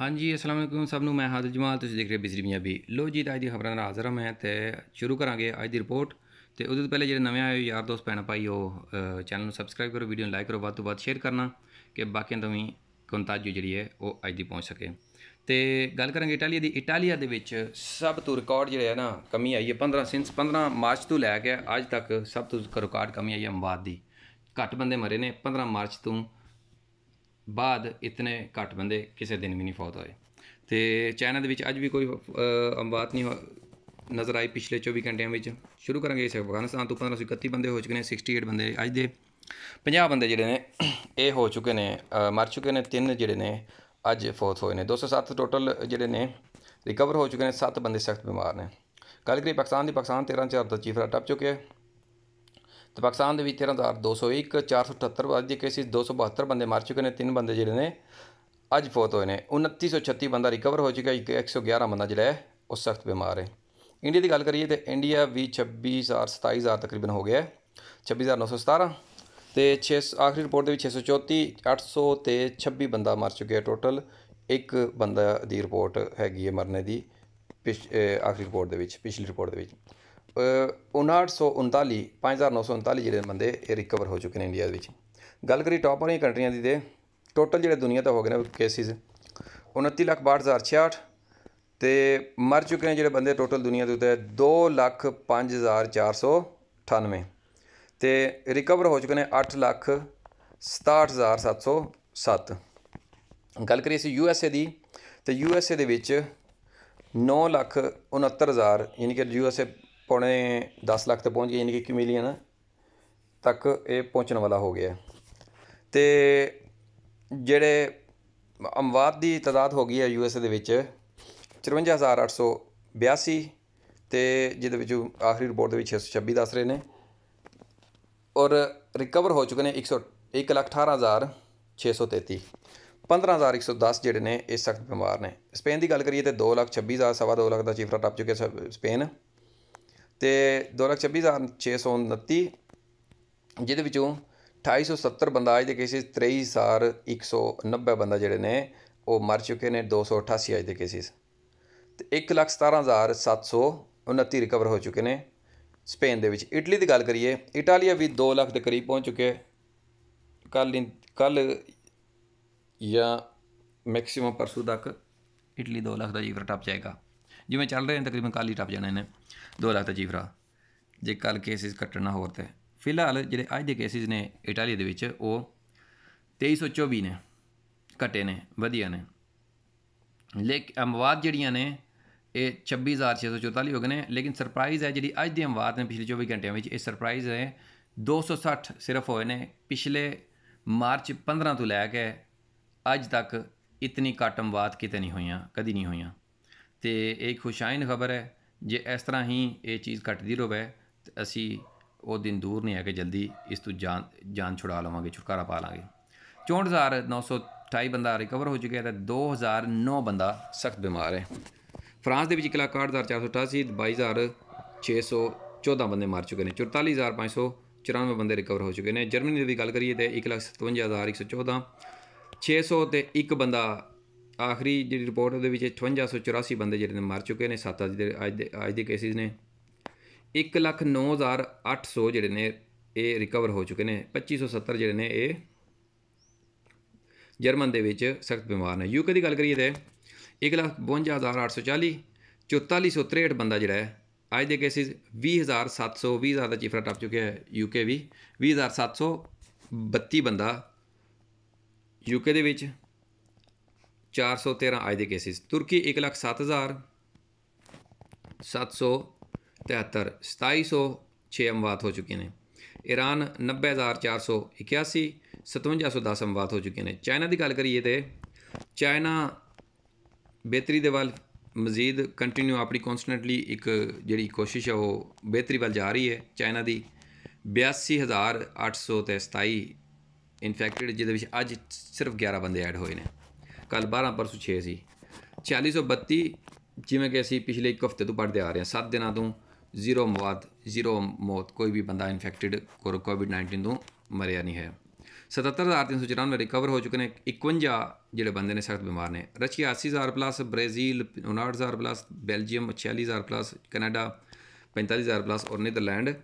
ਹਾਂਜੀ ਅਸਲਾਮ ਅਲੈਕੁਮ ਸਭ ਨੂੰ ਮੈਂ ਹਾਦਰ ਜਮਾਲ ਤੁਸੀਂ ਦੇਖ ਰਹੇ ਬਿਜਲੀ ਪੰਜਾਬੀ ਲੋ ਜੀ ਅੱਜ ਦੀ ਖਬਰਾਂ ਨਾਲ ਹਾਜ਼ਰ ਹਾਂ ਮੈਂ ਤੇ ਸ਼ੁਰੂ ਕਰਾਂਗੇ ਅੱਜ ਦੀ ਰਿਪੋਰਟ ਤੇ ਉਹਦੇ ਤੋਂ ਪਹਿਲੇ ਜਿਹੜੇ ਨਵੇਂ ਆਏ ਯਾਰ ਦੋਸਤ ਭੈਣ ਭਾਈ ਉਹ ਚੈਨਲ ਨੂੰ ਸਬਸਕ੍ਰਾਈਬ ਕਰੋ ਵੀਡੀਓ ਨੂੰ ਲਾਈਕ ਕਰੋ ਵੱਧ ਤੋਂ ਵੱਧ ਸ਼ੇਅਰ ਕਰਨਾ ਕਿ ਬਾਕੀਆਂ ਤੋਂ ਵੀ ਕੰਤਾਜੂ ਜਿਹੜੀ ਹੈ ਉਹ ਅੱਜ ਦੀ ਪਹੁੰਚ ਸਕੇ ਤੇ ਗੱਲ ਕਰਾਂਗੇ ਇਟਾਲੀਆ ਦੀ ਇਟਾਲੀਆ ਦੇ ਵਿੱਚ ਸਭ ਤੋਂ ਰਿਕਾਰਡ ਜਿਹੜਾ ਹੈ ਨਾ ਕਮੀ ਆਈ ਹੈ 15 ਸਿੰਸ 15 ਮਾਰਚ ਤੋਂ ਲੈ ਕੇ ਅੱਜ ਤੱਕ ਸਭ ਤੋਂ ਰਿਕਾਰਡ ਕਮੀ ਆਈ ਹੈ ਅੰਬਾਦ ਦੀ ਘੱਟ ਬੰਦੇ ਮਰੇ ਨੇ 15 ਮਾਰਚ ਤੋਂ ਬਾਅਦ ਇਤਨੇ ਘੱਟ ਬੰਦੇ ਕਿਸੇ ਦਿਨ ਵੀ ਨਹੀਂ ਫੌਤ ਹੋਏ ਤੇ ਚਾਈਨਾ ਦੇ ਵਿੱਚ ਅੱਜ ਵੀ ਕੋਈ ਅੰਬਾਤ ਨਹੀਂ ਨਜ਼ਰ ਆਈ ਪਿਛਲੇ 24 ਘੰਟਿਆਂ ਵਿੱਚ ਸ਼ੁਰੂ ਕਰਾਂਗੇ ਇਸ ਅਫਗਾਨਿਸਤਾਨ ਤੋਂ 1531 ਬੰਦੇ ਹੋ ਚੁੱਕੇ ਨੇ 68 ਬੰਦੇ ਅੱਜ ਦੇ 50 ਬੰਦੇ ਜਿਹੜੇ ਨੇ ਇਹ ਹੋ ਚੁੱਕੇ ਨੇ ਮਰ ਚੁੱਕੇ ਨੇ ਤਿੰਨ ਜਿਹੜੇ ਨੇ ਅੱਜ ਫੌਤ ਹੋਏ ਨੇ 207 ਟੋਟਲ ਜਿਹੜੇ ਨੇ ਰਿਕਵਰ ਹੋ ਚੁੱਕੇ ਨੇ 7 ਬੰਦੇ ਸਖਤ ਬਿਮਾਰ ਨੇ ਕੱਲ੍ਹ ਕਰੀ ਪਾਕਿਸਤਾਨ ਦੀ ਪਾਕਿਸਤਾਨ 13 4 ਦਾ ਚੀਫਰਾ ਟੱਪ ਚੁੱਕਿਆ ਹੈ ਤੇ ਪਾਕਿਸਤਾਨ ਦੇ ਵਿੱਚ 13201 478 ਅੱਜ ਕੇਸਿਸ 272 ਬੰਦੇ ਮਰ ਚੁੱਕੇ ਨੇ ਤਿੰਨ ਬੰਦੇ ਜਿਹੜੇ ਨੇ ਅੱਜ ਫੋਤ ਹੋਏ ਨੇ 2936 ਬੰਦਾ ਰਿਕਵਰ ਹੋ ਚੁੱਕਾ 111 ਬੰਦਾ ਜਿਹੜਾ ਹੈ ਉਹ ਸਖਤ ਬਿਮਾਰ ਹੈ ਇੰਡੀਆ ਦੀ ਗੱਲ ਕਰੀਏ ਤੇ ਇੰਡੀਆ ਵੀ 26000 27000 ਤਕਰੀਬਨ ਹੋ ਗਿਆ 26917 ਤੇ 6 ਆਖਰੀ ਰਿਪੋਰਟ ਦੇ ਵਿੱਚ 634 800 ਤੇ 26 ਬੰਦਾ ਮਰ ਚੁੱਕਿਆ ਟੋਟਲ ਇੱਕ ਬੰਦਾ ਦੀ ਰਿਪੋਰਟ ਹੈਗੀ ਹੈ ਮਰਨੇ ਦੀ ਆਖਰੀ ਰਿਪੋਰਟ ਦੇ ਵਿੱਚ ਪਿਛਲੀ ਰਿਪੋਰਟ ਦੇ ਵਿੱਚ 5939 5939 ਜਿਹੜੇ ਬੰਦੇ ਇਹ ਰਿਕਵਰ ਹੋ ਚੁੱਕੇ ਨੇ ਇੰਡੀਆ ਦੇ ਵਿੱਚ ਗੱਲ ਕਰੀ ਟਾਪ ਵਾਲੀਆਂ ਕੰਟਰੀਆਂ ਦੀ ਦੇ ਟੋਟਲ ਜਿਹੜੇ ਦੁਨੀਆ ਤੇ ਹੋ ਗਏ ਨੇ ਕੇਸਿਸ 29,62,066 ਤੇ ਮਰ ਚੁੱਕੇ ਨੇ ਜਿਹੜੇ ਬੰਦੇ ਟੋਟਲ ਦੁਨੀਆ ਦੇ ਉੱਤੇ 2,05,498 ਤੇ ਰਿਕਵਰ ਹੋ ਚੁੱਕੇ ਨੇ 8,67,707 ਗੱਲ ਕਰੀ ਅਸੀਂ ਯੂ ਐਸ ਏ ਦੀ ਤੇ ਯੂ ਐਸ ਏ ਦੇ ਵਿੱਚ 9 ਲੱਖ 69000 ਯਾਨੀ ਕਿ ਯੂ ਐਸ ਏ ਪੌਣੇ 10 ਲੱਖ ਤੇ ਪਹੁੰਚ ਗਿਆ ਯਾਨੀ ਕਿ 1 ਮਿਲੀਅਨ ਤੱਕ ਇਹ ਪਹੁੰਚਣ ਵਾਲਾ ਹੋ ਗਿਆ ਤੇ ਜਿਹੜੇ ਅਮਵਾਦ ਦੀ ਤਦਾਦ ਹੋ ਗਈ ਹੈ ਯੂ ਐਸ ਦੇ ਵਿੱਚ 54882 ਤੇ ਜਿਹਦੇ ਵਿੱਚ ਆਖਰੀ ਰਿਪੋਰਟ ਦੇ ਵਿੱਚ 626 ਦੱਸ ਰਹੇ ਨੇ ਔਰ ਰਿਕਵਰ ਹੋ ਚੁੱਕੇ ਨੇ 100 118633 15110 ਜਿਹੜੇ ਨੇ ਇਸ ਸਖਤ ਬਿਮਾਰ ਨੇ ਸਪੇਨ ਦੀ ਗੱਲ ਕਰੀਏ ਤੇ 2,26,000 ਸਵਾ 2 ਲੱਖ ਦਾ ਚੀਫਰਾ ਟੱਪ ਚੁੱਕਿਆ ਸਪੇਨ ਤੇ 226629 ਜਿਹਦੇ ਵਿੱਚੋਂ 2870 ਬੰਦਾ ਅਜੇ ਦੇ ਕੇਸਿਸ 23190 ਬੰਦਾ ਜਿਹੜੇ ਨੇ ਉਹ ਮਰ ਚੁੱਕੇ ਨੇ 288 ਅਜੇ ਦੇ ਕੇਸਿਸ ਤੇ 117729 ਰਿਕਵਰ ਹੋ ਚੁੱਕੇ ਨੇ ਸਪੇਨ ਦੇ ਵਿੱਚ ਇਟਲੀ ਦੀ ਗੱਲ ਕਰੀਏ ਇਟਾਲੀਆ ਵੀ 2 ਲੱਖ ਦੇ ਕਰੀਬ ਪਹੁੰਚ ਚੁੱਕੇ ਕੱਲ ਕੱਲ ਜਾਂ ਮੈਕਸਿਮਮ ਪਰਸੂ ਤੱਕ ਇਟਲੀ 2 ਲੱਖ ਦਾ ਜੀਵਰ ਟੱਪ ਜਾਏਗਾ ਜਿਵੇਂ ਚੱਲ ਰਹੇ ਨੇ ਤਕਰੀਬਨ ਕੱਲ ਹੀ ਟੱਪ ਜਾਣੇ ਨੇ 2 ਲੱਖ ਦਾ ਜੀਫਰਾ ਜੇ ਕੱਲ ਕੇਸਿਸ ਕੱਟਣਾ ਹੋਰ ਤੇ ਫਿਲਹਾਲ ਜਿਹੜੇ ਅੱਜ ਦੇ ਕੇਸਿਸ ਨੇ ਇਟਾਲੀ ਦੇ ਵਿੱਚ ਉਹ 2324 ਨੇ ਕੱਟੇ ਨੇ ਵਧੀਆ ਨੇ ਲੇਕ ਅਮਵਾਦ ਜਿਹੜੀਆਂ ਨੇ ਇਹ 26644 ਹੋ ਗਏ ਨੇ ਲੇਕਿਨ ਸਰਪ੍ਰਾਈਜ਼ ਹੈ ਜਿਹੜੀ ਅੱਜ ਦੀ ਅਮਵਾਦ ਨੇ ਪਿਛਲੇ 24 ਘੰਟਿਆਂ ਵਿੱਚ ਇਹ ਸਰਪ੍ਰਾਈਜ਼ ਹੈ 260 ਸਿਰਫ ਹੋਏ ਨੇ ਪਿਛਲੇ ਮਾਰਚ 15 ਤੋਂ ਲੈ ਕੇ ਅੱਜ ਤੱਕ ਇਤਨੀ ਕਟਮਵਾਦ ਕਿਤੇ ਨਹੀਂ ਹੋਈਆਂ ਕਦੀ ਨਹੀਂ ਹੋਈਆਂ ਤੇ ਇਹ ਖੁਸ਼ਾਇਨ ਖਬਰ ਹੈ ਜੇ ਇਸ ਤਰ੍ਹਾਂ ਹੀ ਇਹ ਚੀਜ਼ ਘਟਦੀ ਰਵੇ ਤੇ ਅਸੀਂ ਉਹ ਦਿਨ ਦੂਰ ਨਹੀਂ ਹੈ ਕਿ ਜਲਦੀ ਇਸ ਤੋਂ ਜਾਨ ਜਾਨ ਛੁਡਾ ਲਵਾਂਗੇ ਛੁਟਕਾਰਾ ਪਾ ਲਾਂਗੇ 64928 ਬੰਦਾ ਰਿਕਵਰ ਹੋ ਚੁੱਕਿਆ ਤੇ 2009 ਬੰਦਾ ਸਖਤ ਬਿਮਾਰ ਹੈ ਫਰਾਂਸ ਦੇ ਵਿੱਚ ਇਕਲਾ 64488 22614 ਬੰਦੇ ਮਾਰ ਚੁੱਕੇ ਨੇ 44594 ਬੰਦੇ ਰਿਕਵਰ ਹੋ ਚੁੱਕੇ ਨੇ ਜਰਮਨੀ ਦੀ ਗੱਲ ਕਰੀਏ ਤੇ 157114 600 ਤੇ ਇੱਕ ਬੰਦਾ ਆਖਰੀ ਜਿਹੜੀ ਰਿਪੋਰਟ ਉਹਦੇ ਵਿੱਚ 5884 ਬੰਦੇ ਜਿਹੜੇ ਨੇ ਮਰ ਚੁੱਕੇ ਨੇ 7 ਅੱਜ ਦੇ ਅੱਜ ਦੇ ਅੱਜ ਦੇ ਕੇਸਿਸ ਨੇ 109800 ਜਿਹੜੇ ਨੇ ਇਹ ਰਿਕਵਰ ਹੋ ਚੁੱਕੇ ਨੇ 2570 ਜਿਹੜੇ ਨੇ ਇਹ ਜਰਮਨ ਦੇ ਵਿੱਚ ਸਖਤ ਬਿਮਾਰ ਨੇ ਯੂਕੇ ਦੀ ਗੱਲ ਕਰੀਏ ਤੇ 152840 4463 ਬੰਦਾ ਜਿਹੜਾ ਹੈ ਅੱਜ ਦੇ ਕੇਸਿਸ 20720 ਜ਼ਿਆਦਾ ਦਾ ਚਿਫਰਾ ਟੱਪ ਚੁੱਕਿਆ ਹੈ ਯੂਕੇ ਵੀ 20732 ਬੰਦਾ ਯੂਕੇ ਦੇ ਵਿੱਚ 413 ਅੱਜ ਦੇ ਕੇਸਿਸ ਤੁਰਕੀ 1 ਲੱਖ 7000 773 2706 ਅਮਵਾਤ ਹੋ ਚੁੱਕੇ ਨੇ ਈਰਾਨ 90481 5710 ਅਮਵਾਤ ਹੋ ਚੁੱਕੇ ਨੇ ਚਾਈਨਾ ਦੀ ਗੱਲ ਕਰੀਏ ਤੇ ਚਾਈਨਾ ਬਿਹਤਰੀ ਦੇ ਵੱਲ ਮਜ਼ੀਦ ਕੰਟੀਨਿਊ ਆਪਣੀ ਕਨਸਟੈਂਟਲੀ ਇੱਕ ਜਿਹੜੀ ਕੋਸ਼ਿਸ਼ ਹੈ ਉਹ ਬਿਹਤਰੀ ਵੱਲ ਜਾ ਰਹੀ ਹੈ ਚਾਈਨਾ ਦੀ 82827 ਇਨਫੈਕਟਡ ਜਿਹਦੇ ਵਿੱਚ ਅੱਜ ਸਿਰਫ 11 ਬੰਦੇ ਐਡ ਹੋਏ ਨੇ ਕੱਲ 12 ਪਰਸੂ 6 ਸੀ 4632 ਜਿਵੇਂ ਕਿ ਅਸੀਂ ਪਿਛਲੇ ਇੱਕ ਹਫਤੇ ਤੋਂ ਪੜਦੇ ਆ ਰਹੇ ਹਾਂ 7 ਦਿਨਾਂ ਤੋਂ ਜ਼ੀਰੋ ਮੌਤ ਜ਼ੀਰੋ ਮੌਤ ਕੋਈ ਵੀ ਬੰਦਾ ਇਨਫੈਕਟਡ ਕੋਵਿਡ-19 ਤੋਂ ਮਰਿਆ ਨਹੀਂ ਹੈ 77394 ਰਿਕਵਰ ਹੋ ਚੁੱਕੇ ਨੇ 51 ਜਿਹੜੇ ਬੰਦੇ ਨੇ ਸਖਤ ਬਿਮਾਰ ਨੇ Russia 80000 plus Brazil 59000 plus Belgium 46000 plus Canada 45000 plus ਔਰ ਨੀਦਰਲੈਂਡ